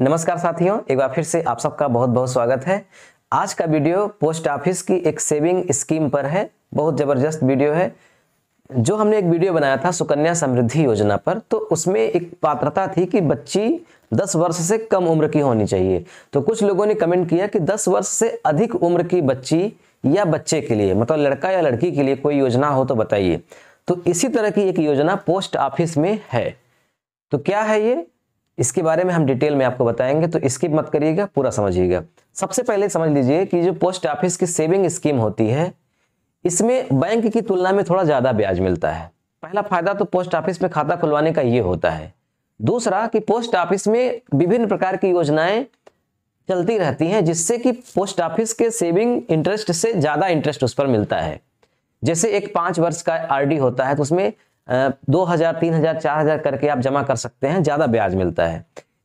नमस्कार साथियों एक बार फिर से आप सबका बहुत बहुत स्वागत है आज का वीडियो पोस्ट ऑफिस की एक सेविंग स्कीम पर है बहुत ज़बरदस्त वीडियो है जो हमने एक वीडियो बनाया था सुकन्या समृद्धि योजना पर तो उसमें एक पात्रता थी कि बच्ची 10 वर्ष से कम उम्र की होनी चाहिए तो कुछ लोगों ने कमेंट किया कि 10 वर्ष से अधिक उम्र की बच्ची या बच्चे के लिए मतलब लड़का या लड़की के लिए कोई योजना हो तो बताइए तो इसी तरह की एक योजना पोस्ट ऑफिस में है तो क्या है ये इसके बारे में हम डिटेल में आपको बताएंगे तो स्किप मत करिएगा पूरा समझिएगा सबसे पहले समझ लीजिए कि जो पोस्ट ऑफिस की सेविंग स्कीम होती है इसमें बैंक की तुलना में थोड़ा ज़्यादा ब्याज मिलता है पहला फायदा तो पोस्ट ऑफिस में खाता खुलवाने का ये होता है दूसरा कि पोस्ट ऑफिस में विभिन्न प्रकार की योजनाएं चलती रहती हैं जिससे कि पोस्ट ऑफिस के सेविंग इंटरेस्ट से ज़्यादा इंटरेस्ट उस पर मिलता है जैसे एक पांच वर्ष का आरडी होता है तो उसमें दो हजार तीन हजार चार हजार करके आप जमा कर सकते हैं ज़्यादा ब्याज मिलता है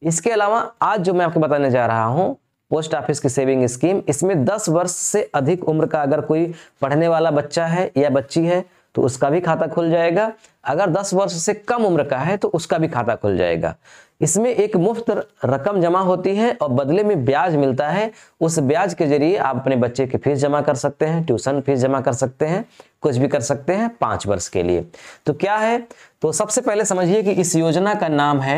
इसके अलावा आज जो मैं आपको बताने जा रहा हूं पोस्ट ऑफिस की सेविंग स्कीम इसमें दस वर्ष से अधिक उम्र का अगर कोई पढ़ने वाला बच्चा है या बच्ची है तो उसका भी खाता खुल जाएगा अगर 10 वर्ष से कम उम्र का है तो उसका भी खाता खुल जाएगा इसमें एक मुफ्त रकम जमा होती है और बदले में ब्याज मिलता है उस ब्याज के जरिए आप अपने बच्चे की फीस जमा कर सकते हैं ट्यूशन फीस जमा कर सकते हैं कुछ भी कर सकते हैं पांच वर्ष के लिए तो क्या है तो सबसे पहले समझिए कि इस योजना का नाम है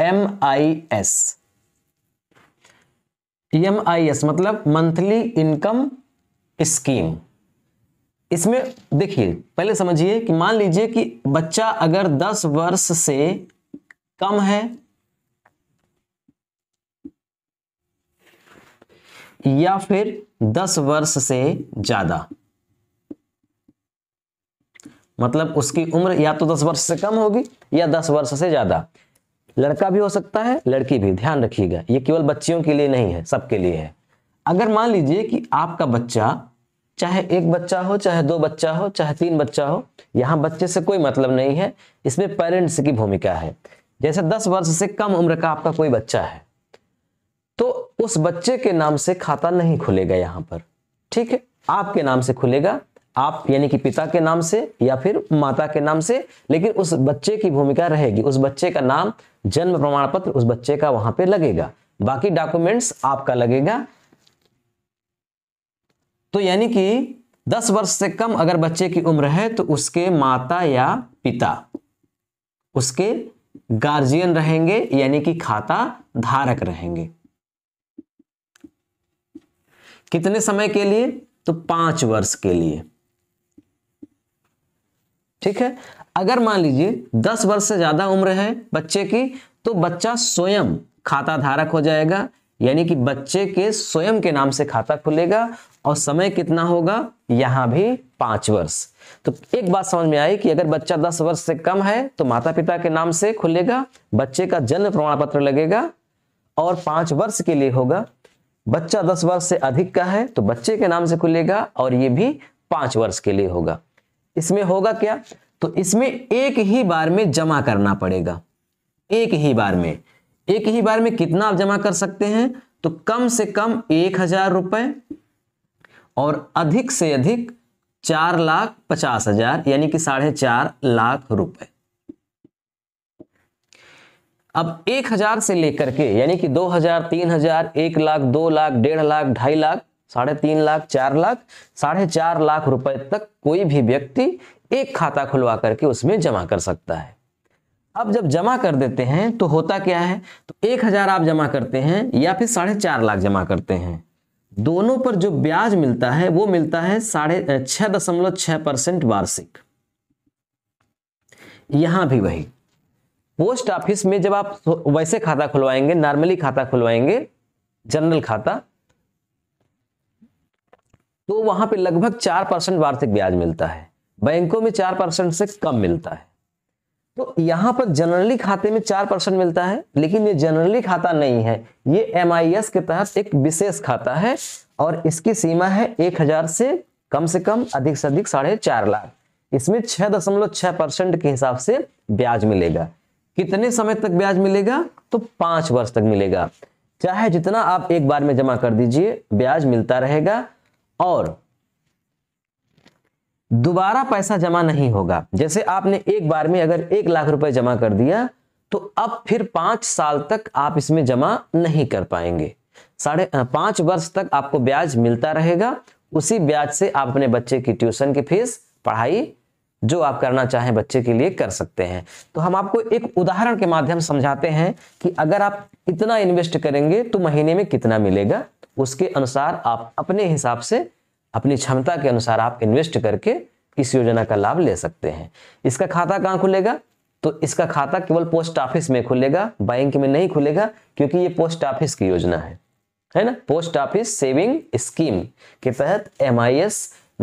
M I S M I S मतलब मंथली इनकम स्कीम इसमें देखिए पहले समझिए कि मान लीजिए कि बच्चा अगर 10 वर्ष से कम है या फिर दस वर्ष से ज्यादा मतलब उसकी उम्र या तो दस वर्ष से कम होगी या दस वर्ष से ज्यादा लड़का भी हो सकता है लड़की भी ध्यान रखिएगा ये केवल बच्चियों के लिए नहीं है सबके लिए है अगर मान लीजिए कि आपका बच्चा चाहे एक बच्चा हो चाहे दो बच्चा हो चाहे तीन बच्चा हो यहाँ बच्चे से कोई मतलब नहीं है इसमें पेरेंट्स की भूमिका है जैसे दस वर्ष से कम उम्र का आपका कोई बच्चा है तो उस बच्चे के नाम से खाता नहीं खुलेगा यहां पर ठीक है आपके नाम से खुलेगा आप यानी कि पिता के नाम से या फिर माता के नाम से लेकिन उस बच्चे की भूमिका रहेगी उस बच्चे का नाम जन्म प्रमाण पत्र उस बच्चे का वहां पे लगेगा बाकी डॉक्यूमेंट्स आपका लगेगा तो यानी कि 10 वर्ष से कम अगर बच्चे की उम्र है तो उसके माता या पिता उसके गार्जियन रहेंगे यानी कि खाता धारक रहेंगे कितने समय के लिए तो पांच वर्ष के लिए ठीक है अगर मान लीजिए दस वर्ष से ज्यादा उम्र है बच्चे की तो बच्चा स्वयं खाता धारक हो जाएगा यानी कि बच्चे के स्वयं के नाम से खाता खुलेगा और समय कितना होगा यहां भी पांच वर्ष तो एक बात समझ में आई कि अगर बच्चा दस वर्ष से कम है तो माता पिता के नाम से खुलेगा बच्चे का जन्म प्रमाण पत्र लगेगा और पांच वर्ष के लिए होगा बच्चा दस वर्ष से अधिक का है तो बच्चे के नाम से खुलेगा और ये भी पांच वर्ष के लिए होगा इसमें होगा क्या तो इसमें एक ही बार में जमा करना पड़ेगा एक ही बार में एक ही बार में कितना आप जमा कर सकते हैं तो कम से कम एक हजार रुपए और अधिक से अधिक चार लाख पचास हजार यानी कि साढ़े चार लाख रुपए अब एक हजार से लेकर के यानी कि दो हजार तीन हजार एक लाख दो लाख डेढ़ लाख ढाई लाख साढ़े तीन लाख चार लाख साढ़े चार लाख रुपए तक कोई भी व्यक्ति एक खाता खुलवा करके उसमें जमा कर सकता है अब जब जमा कर देते हैं तो होता क्या है तो एक हजार आप जमा करते हैं या फिर साढ़े चार लाख जमा करते हैं दोनों पर जो ब्याज मिलता है वो मिलता है साढ़े छह दशमलव छह परसेंट वार्षिक यहां भी वही पोस्ट ऑफिस में जब आप वैसे खाता खुलवाएंगे नॉर्मली खाता खुलवाएंगे जनरल खाता तो वहां पे लगभग चार परसेंट वार्षिक ब्याज मिलता है बैंकों में चार परसेंट से कम मिलता है तो यहां पर जनरली खाते में चार परसेंट मिलता है लेकिन ये जनरली खाता नहीं है ये एम के तहत एक विशेष खाता है और इसकी सीमा है एक हजार से कम से कम अधिक से अधिक साढ़े चार लाख इसमें छह दशमलव छह परसेंट के हिसाब से ब्याज मिलेगा कितने समय तक ब्याज मिलेगा तो पांच वर्ष तक मिलेगा चाहे जितना आप एक बार में जमा कर दीजिए ब्याज मिलता रहेगा और दोबारा पैसा जमा नहीं होगा जैसे आपने एक बार में अगर एक लाख रुपए जमा कर दिया तो अब फिर पांच साल तक आप इसमें जमा नहीं कर पाएंगे साढ़े पांच वर्ष तक आपको ब्याज मिलता रहेगा उसी ब्याज से आप अपने बच्चे की ट्यूशन की फीस पढ़ाई जो आप करना चाहें बच्चे के लिए कर सकते हैं तो हम आपको एक उदाहरण के माध्यम समझाते हैं कि अगर आप इतना इन्वेस्ट करेंगे तो महीने में कितना मिलेगा उसके अनुसार आप अपने हिसाब से अपनी क्षमता के अनुसार आप इन्वेस्ट करके इस योजना का लाभ ले सकते हैं इसका खाता कहाँ खुलेगा तो इसका खाता केवल पोस्ट ऑफिस में खुलेगा बैंक में नहीं खुलेगा क्योंकि ये पोस्ट ऑफिस की योजना है है ना पोस्ट ऑफिस सेविंग स्कीम के तहत एम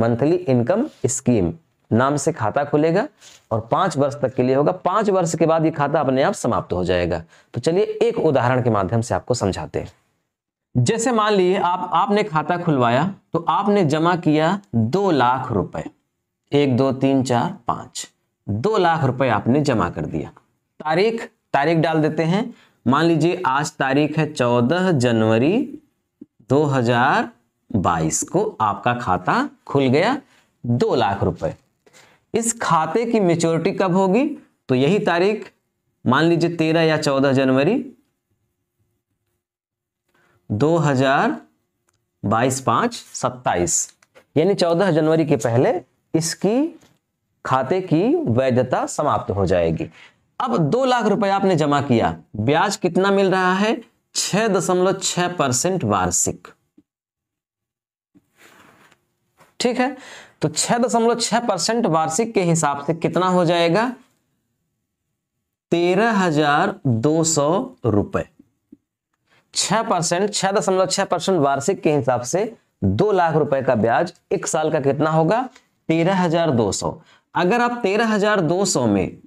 मंथली इनकम स्कीम नाम से खाता खुलेगा और पांच वर्ष तक के लिए होगा पांच वर्ष के बाद ये खाता अपने आप समाप्त हो जाएगा तो चलिए एक उदाहरण के माध्यम से आपको समझाते हैं जैसे मान लीजिए आप आपने खाता खुलवाया तो आपने जमा किया दो लाख रुपए एक दो तीन चार पांच दो लाख रुपए आपने जमा कर दिया तारीख तारीख डाल देते हैं मान लीजिए आज तारीख है चौदह जनवरी 2022 को आपका खाता खुल गया दो लाख रुपए इस खाते की मेच्योरिटी कब होगी तो यही तारीख मान लीजिए तेरह या चौदह जनवरी 2022 पांच सत्ताईस यानी 14 जनवरी के पहले इसकी खाते की वैधता समाप्त हो जाएगी अब दो लाख रुपए आपने जमा किया ब्याज कितना मिल रहा है छह दशमलव छह परसेंट वार्षिक ठीक है तो छह दशमलव छह परसेंट वार्षिक के हिसाब से कितना हो जाएगा तेरह हजार दो सौ रुपए छह परसेंट छह दशमलव छह परसेंट वार्षिक के हिसाब से दो लाख रुपए का ब्याज एक साल का कितना होगा तेरह हजार दो सौ अगर आप तेरह हजार दो सौ में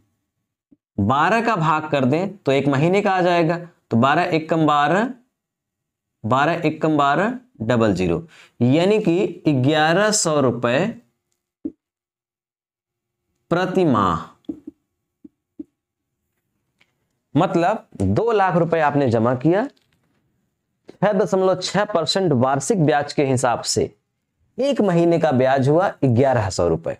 बारह का भाग कर दें तो एक महीने का आ जाएगा तो बारह एक कम बारह बारह एक कम बारह डबल जीरो यानी कि ग्यारह सौ रुपए प्रति माह मतलब दो लाख रुपए आपने जमा किया छह दशमलव छह परसेंट वार्षिक ब्याज के हिसाब से एक महीने का ब्याज हुआ ग्यारह सौ रुपए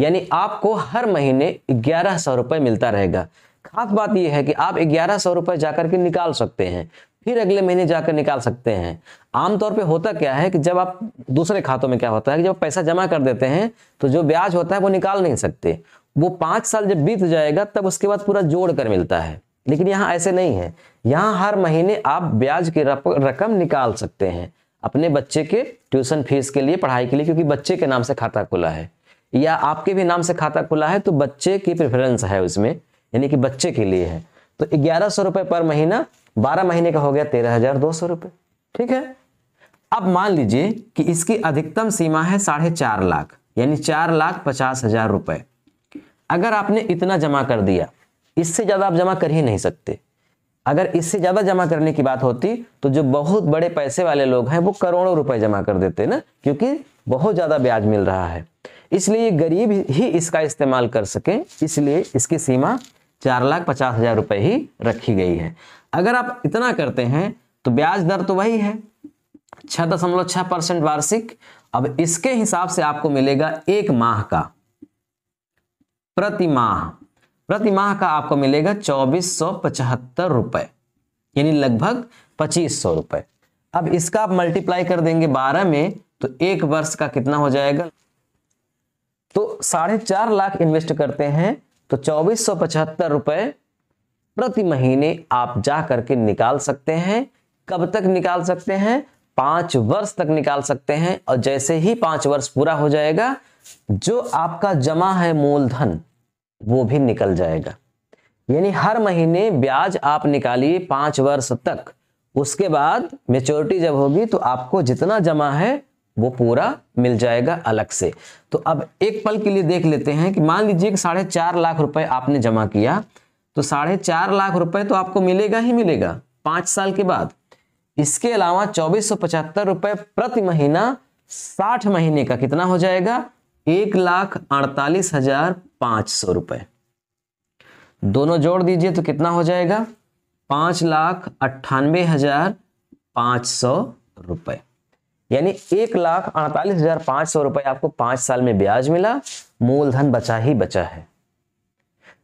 यानी आपको हर महीने ग्यारह सौ रुपए मिलता रहेगा खास बात यह है कि आप ग्यारह सौ रुपए जाकर के निकाल सकते हैं फिर अगले महीने जाकर निकाल सकते हैं आमतौर पे होता क्या है कि जब आप दूसरे खातों में क्या होता है कि जब पैसा जमा कर देते हैं तो जो ब्याज होता है वो निकाल नहीं सकते वो पांच साल जब बीत जाएगा तब उसके बाद पूरा जोड़ कर मिलता है लेकिन यहाँ ऐसे नहीं है यहाँ हर महीने आप ब्याज की रकम निकाल सकते हैं अपने बच्चे के ट्यूशन फीस के लिए पढ़ाई के लिए क्योंकि बच्चे के नाम से खाता खुला है या आपके भी नाम से खाता खुला है तो बच्चे की प्रेफरेंस है उसमें यानी कि बच्चे के लिए है तो ग्यारह सौ रुपये पर महीना बारह महीने का हो गया तेरह हजार दो सौ रुपए ठीक है अब मान लीजिए कि इसकी अधिकतम सीमा है साढ़े चार लाख यानी चार लाख पचास हजार रुपए अगर आपने इतना जमा कर दिया इससे ज़्यादा आप जमा कर ही नहीं सकते अगर इससे ज़्यादा जमा करने की बात होती तो जो बहुत बड़े पैसे वाले लोग हैं वो करोड़ों रुपए जमा कर देते ना क्योंकि बहुत ज़्यादा ब्याज मिल रहा है इसलिए गरीब ही इसका इस्तेमाल कर सके इसलिए इसकी सीमा चार लाख पचास हजार रुपए ही रखी गई है अगर आप इतना करते हैं तो ब्याज दर तो वही है छह दशमलव छह परसेंट वार्षिक अब इसके हिसाब से आपको मिलेगा एक माह का प्रति माह प्रति माह का आपको मिलेगा चौबीस सौ पचहत्तर रुपए यानी लगभग पच्चीस सौ रुपए अब इसका आप मल्टीप्लाई कर देंगे बारह में तो एक वर्ष का कितना हो जाएगा तो साढ़े चार लाख इन्वेस्ट करते हैं तो चौबीस सौ पचहत्तर रुपए प्रति महीने आप जा करके निकाल सकते हैं कब तक निकाल सकते हैं पांच वर्ष तक निकाल सकते हैं और जैसे ही पांच वर्ष पूरा हो जाएगा जो आपका जमा है मूलधन वो भी निकल जाएगा यानी हर महीने ब्याज आप निकालिए पांच वर्ष तक उसके बाद मेच्योरिटी जब होगी तो आपको जितना जमा है वो पूरा मिल जाएगा अलग से तो अब एक पल के लिए देख लेते हैं कि मान लीजिए कि साढ़े चार लाख रुपए आपने जमा किया तो साढ़े चार लाख रुपए तो आपको मिलेगा ही मिलेगा पांच साल के बाद इसके अलावा चौबीस सौ पचहत्तर रुपए प्रति महीना साठ महीने का कितना हो जाएगा एक लाख अड़तालीस हजार पांच सौ रुपए दोनों जोड़ दीजिए तो कितना हो जाएगा पांच लाख अट्ठानवे हजार पांच सौ रुपए यानी एक लाख अड़तालीस हजार पांच सौ रुपए आपको पांच साल में ब्याज मिला मूलधन बचा ही बचा है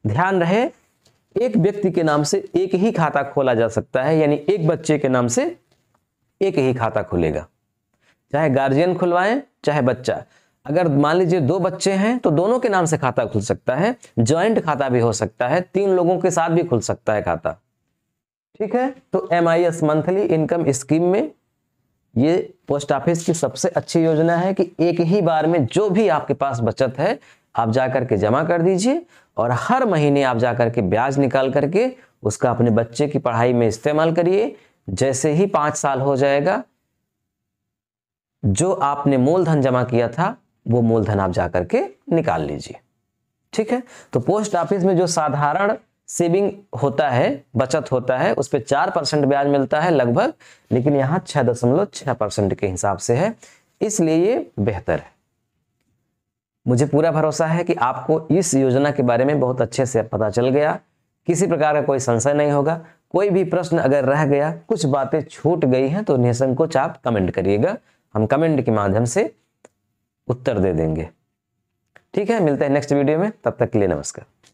ध्यान रहे एक व्यक्ति के नाम से एक ही खाता खोला जा सकता है यानी एक बच्चे के नाम से एक ही खाता खुलेगा चाहे गार्जियन खुलवाएं चाहे बच्चा अगर मान लीजिए दो बच्चे हैं तो दोनों के नाम से खाता खुल सकता है ज्वाइंट खाता भी हो सकता है तीन लोगों के साथ भी खुल सकता है खाता ठीक है तो एम मंथली इनकम स्कीम में ये पोस्ट ऑफिस की सबसे अच्छी योजना है कि एक ही बार में जो भी आपके पास बचत है आप जा करके जमा कर दीजिए और हर महीने आप जा करके ब्याज निकाल करके उसका अपने बच्चे की पढ़ाई में इस्तेमाल करिए जैसे ही पांच साल हो जाएगा जो आपने मूलधन जमा किया था वो मूलधन आप जा करके निकाल लीजिए ठीक है तो पोस्ट ऑफिस में जो साधारण सेविंग होता है बचत होता है उस पर चार परसेंट ब्याज मिलता है लगभग लेकिन यहाँ छह दशमलव छह परसेंट के हिसाब से है इसलिए ये बेहतर है मुझे पूरा भरोसा है कि आपको इस योजना के बारे में बहुत अच्छे से पता चल गया किसी प्रकार का कोई संशय नहीं होगा कोई भी प्रश्न अगर रह गया कुछ बातें छूट गई हैं तो निसंकोच आप कमेंट करिएगा हम कमेंट के माध्यम से उत्तर दे देंगे ठीक है मिलते हैं नेक्स्ट वीडियो में तब तक के लिए नमस्कार